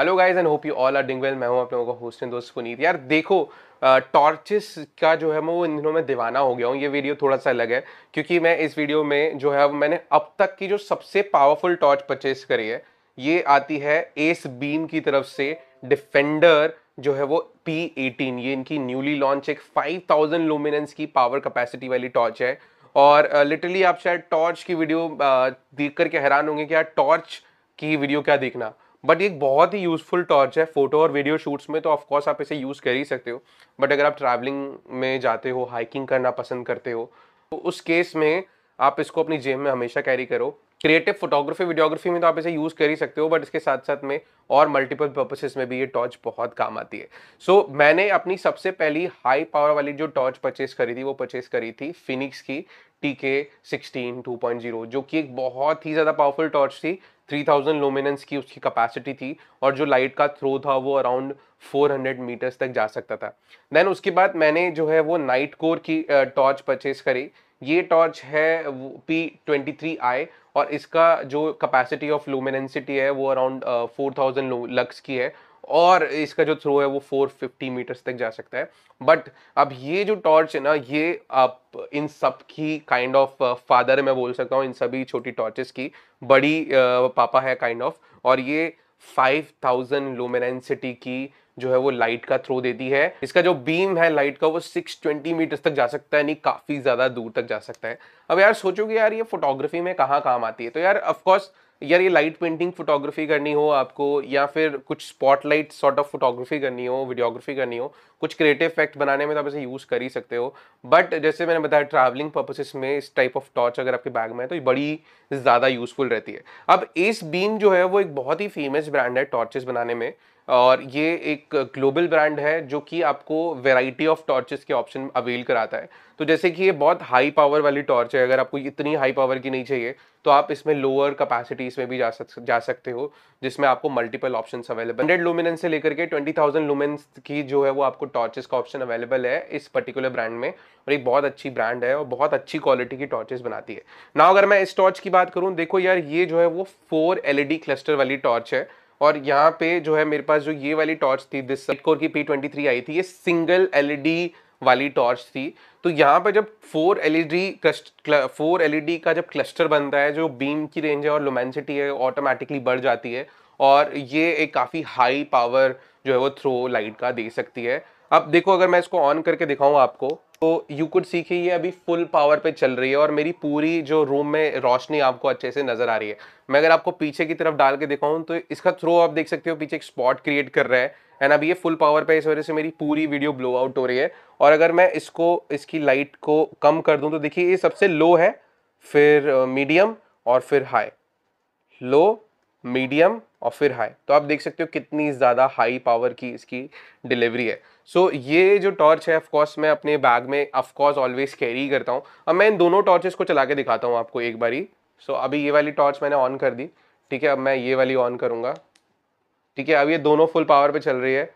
hello guys and hope you all are doing well मैं हूं आप लोगों का होस्ट एंड दोस्त पुनीत यार देखो टॉर्चेस का जो है मैं वो इन दिनों में दीवाना हो गया हूँ ये वीडियो थोड़ा सा अलग है क्योंकि मैं इस वीडियो में जो है मैंने अब तक की जो सबसे पावरफुल टॉर्च परचेस करी है ये आती है एस बीम की तरफ से डिफेंडर जो है वो पी एटीन ये इनकी न्यूली लॉन्च एक फाइव थाउजेंड लुमिनेंस की पावर कैपेसिटी वाली टॉर्च है और लिटरली आप शायद टॉर्च की वीडियो देख करके हैरान होंगे कि यार टॉर्च की वीडियो क्या देखना बट एक बहुत ही यूज़फुल टॉर्च है फोटो और वीडियो शूट्स में तो ऑफकोर्स आप इसे यूज़ कर ही सकते हो बट अगर आप ट्रैवलिंग में जाते हो हाइकिंग करना पसंद करते हो तो उस केस में आप इसको अपनी जेब में हमेशा कैरी करो क्रिएटिव फोटोग्राफी वीडियोग्राफी में तो आप इसे यूज़ कर ही सकते हो बट इसके साथ साथ में और मल्टीपल पर्पसेस में भी ये टॉर्च बहुत काम आती है सो so, मैंने अपनी सबसे पहली हाई पावर वाली जो टॉर्च परचेस करी थी वो परचेस करी थी फिनिक्स की टी के सिक्सटीन टू पॉइंट जीरो जो कि एक बहुत ही ज़्यादा पावरफुल टॉर्च थी 3000 लुमिनेंस की उसकी कैपेसिटी थी और जो लाइट का थ्रो था वो अराउंड 400 मीटर्स तक जा सकता था देन उसके बाद मैंने जो है वो नाइट कोर की टॉर्च परचेज करी ये टॉर्च है पी ट्वेंटी थ्री आई और इसका जो कैपेसिटी ऑफ लोमिनसिटी है वो अराउंड फोर थाउजेंड लक्स की है और इसका जो थ्रो है वो 450 मीटर्स तक जा सकता है बट अब ये जो टॉर्च है ना ये आप इन सब की काइंड ऑफ फादर मैं बोल सकता हूँ इन सभी छोटी टॉर्चेस की बड़ी uh, पापा है काइंड kind ऑफ of, और ये 5000 लोमेनसिटी की जो है वो लाइट का थ्रो देती है इसका जो बीम है लाइट का वो 620 मीटर्स तक जा सकता है यानी काफ़ी ज़्यादा दूर तक जा सकता है अब यार सोचो कि यार ये फोटोग्राफी में कहाँ काम आती है तो यार ऑफकोर्स यार ये लाइट पेंटिंग फोटोग्राफी करनी हो आपको या फिर कुछ स्पॉटलाइट सॉर्ट ऑफ फोटोग्राफी करनी हो वीडियोग्राफी करनी हो कुछ क्रिएटिव इफेक्ट बनाने में तो आप इसे यूज़ कर ही सकते हो बट जैसे मैंने बताया ट्रैवलिंग पर्पसेस में इस टाइप ऑफ टॉर्च अगर आपके बैग में है तो ये बड़ी ज़्यादा यूज़फुल रहती है अब एस बीम जो है वो एक बहुत ही फेमस ब्रांड है टॉर्चेस बनाने में और ये एक ग्लोबल ब्रांड है जो कि आपको वैरायटी ऑफ टॉर्चेस के ऑप्शन अवेल कराता है तो जैसे कि ये बहुत हाई पावर वाली टॉर्च है अगर आपको इतनी हाई पावर की नहीं चाहिए तो आप इसमें लोअर कैपेसिटीज में भी जा सक जा सकते हो जिसमें आपको multiple option available hundred luminance से लेकर के ट्वेंटी थाउजेंड लुमेंस की जो है वो आपको टॉर्चेस का ऑप्शन अवेलेबल है इस पर्टिकुलर ब्रांड में और एक बहुत अच्छी ब्रांड है और बहुत अच्छी क्वालिटी की टॉर्चेस बनाती है ना अगर मैं इस टॉर्च की बात करूँ देखो यार ये जो है वो फोर एल क्लस्टर वाली टॉर्च है और यहाँ पे जो है मेरे पास जो ये वाली टॉर्च थी दिस कोर की पी ट्वेंटी थ्री आई थी ये सिंगल एलईडी e वाली टॉर्च थी तो यहाँ पर जब फोर एलईडी फोर एलईडी का जब क्लस्टर बनता है जो बीम की रेंज है और लुमेंसिटी है ऑटोमेटिकली बढ़ जाती है और ये एक काफ़ी हाई पावर जो है वो थ्रो लाइट का दे सकती है अब देखो अगर मैं इसको ऑन करके दिखाऊँ आपको तो यू कुड सी ये अभी फुल पावर पे चल रही है और मेरी पूरी जो रूम में रोशनी आपको अच्छे से नज़र आ रही है मैं अगर आपको पीछे की तरफ डाल के दिखाऊं तो इसका थ्रो आप देख सकते हो पीछे एक स्पॉट क्रिएट कर रहा है एंड अभी ये फुल पावर पे इस वजह से मेरी पूरी वीडियो ब्लो आउट हो रही है और अगर मैं इसको इसकी लाइट को कम कर दूँ तो देखिए ये सबसे लो है फिर मीडियम uh, और फिर हाई लो मीडियम और फिर हाई तो आप देख सकते हो कितनी ज़्यादा हाई पावर की इसकी डिलीवरी है सो so, ये जो टॉर्च है ऑफकोर्स मैं अपने बैग में ऑफकोर्स ऑलवेज कैरी करता हूँ अब मैं इन दोनों टॉर्चेस को चला के दिखाता हूँ आपको एक बारी सो so, अभी ये वाली टॉर्च मैंने ऑन कर दी ठीक है अब मैं ये वाली ऑन करूँगा ठीक है अब ये दोनों फुल पावर पर चल रही है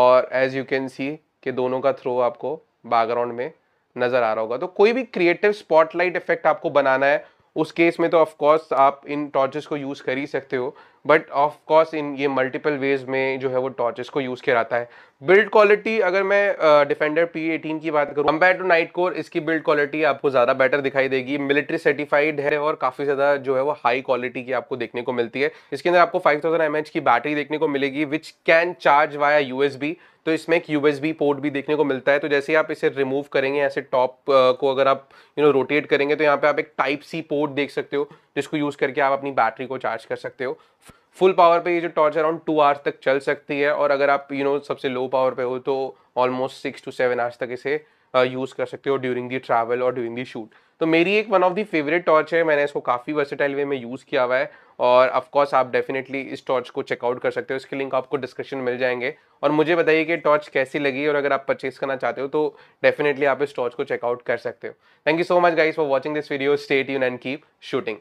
और एज़ यू कैन सी कि दोनों का थ्रो आपको बैकग्राउंड में नज़र आ रहा होगा तो कोई भी क्रिएटिव स्पॉटलाइट इफेक्ट आपको बनाना है उस केस में तो ऑफकोर्स आप इन टॉर्चेस को यूज़ कर ही सकते हो बट ऑफकोर्स इन ये मल्टीपल वेज में जो है वो टॉर्चेस को यूज़ किया जाता है बिल्ड क्वालिटी अगर मैं डिफेंडर पी एटीन की बात करूँ कम्पेयर टू नाइट कोर इसकी बिल्ड क्वालिटी आपको ज़्यादा बेटर दिखाई देगी मिलिट्री सर्टिफाइड है और काफ़ी ज़्यादा जो है वो हाई क्वालिटी की आपको देखने को मिलती है इसके अंदर आपको फाइव थाउजेंड की बैटरी देखने को मिलेगी which can charge via U B तो इसमें एक यूएसबी पोर्ट भी देखने को मिलता है तो जैसे आप इसे रिमूव करेंगे ऐसे टॉप को अगर आप यू नो रोटेट करेंगे तो यहाँ पे आप एक टाइप सी पोर्ट देख सकते हो जिसको यूज़ करके आप अपनी बैटरी को चार्ज कर सकते हो फुल पावर पे ये जो टॉर्च अराउंड टू आवर्स तक चल सकती है और अगर आप यू you नो know, सबसे लो पावर पे हो तो almost six to seven hours तक इसे यूज़ uh, कर सकते हो ड्यूरिंग दी ट्रैवल और ड्यूरिंग दी शूट तो मेरी एक one of the favourite torch है मैंने इसको काफ़ी वर्सेटाइल वे में यूज़ किया हुआ है और कोर्स आप डेफिनेटली इस टॉर्च को चेकआउट कर सकते हो इसके लिंक आपको डिस्क्रिप्शन मिल जाएंगे और मुझे बताइए कि टॉर्च कैसी लगी और अगर आप परचेज करना चाहते हो तो डेफिनेटली आप इस टॉर्च को चेकआउट कर सकते हो thank you so much guys for watching this video stay यून एंड कीप शूटिंग